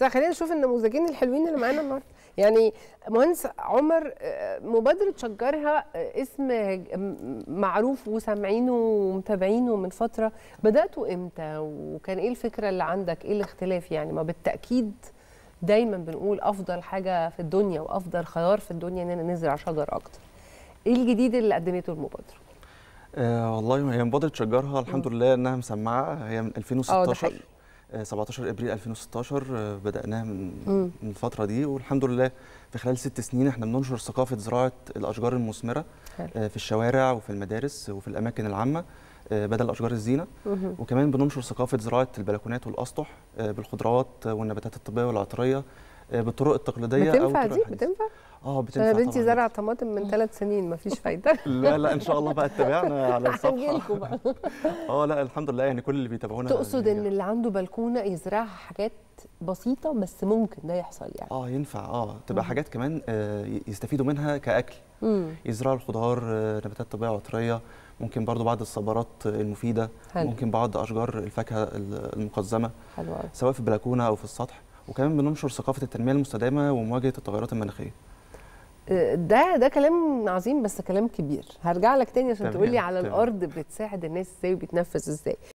بس خلينا نشوف النموذجين الحلوين اللي معانا النهارده يعني مهندس عمر آه، مبادره شجرها آه، اسم معروف وسامعينه ومتابعينه من فتره بداتوا امتى وكان ايه الفكره اللي عندك ايه الاختلاف يعني ما بالتاكيد دايما بنقول افضل حاجه في الدنيا وافضل خيار في الدنيا اننا نزرع شجر اكتر ايه الجديد اللي قدمته المبادره آه والله هي مبادره شجرها الحمد لله انها مسمعه هي من 2016 اه 17 آه، ابريل 2016 آه، بداناها من م. الفتره دي والحمد لله في خلال ست سنين احنا بننشر ثقافه زراعه الاشجار المثمره آه، في الشوارع وفي المدارس وفي الاماكن العامه بدل اشجار الزينه وكمان بننشر ثقافه زراعه البلكونات والاسطح بالخضروات والنباتات الطبيه والعطريه بالطرق التقليديه بتنفع او دي بتنفع اه بتنفع انا بنتي زرع طماطم من ثلاث سنين ما فيش فايده لا لا ان شاء الله بقى اتبعنا على الصفحه بقى اه لا الحمد لله يعني كل اللي بيتابعونا تقصد ان يعني اللي عنده بلكونه يزرعها حاجات بسيطه بس ممكن ده يحصل يعني اه ينفع اه تبقى حاجات كمان آه، يستفيدوا منها كاكل يزرعوا الخضار آه، نباتات طبيعيه عطريه ممكن برضو بعض الصبارات المفيده حلو. ممكن بعض اشجار الفاكهه المقزمه حلو. سواء في البلكونه او في السطح وكمان بننشر ثقافه التنميه المستدامه ومواجهه التغيرات المناخيه آه، ده ده كلام عظيم بس كلام كبير هرجع لك تاني عشان تقولي على الارض بتساعد الناس ازاي وبتنفذ ازاي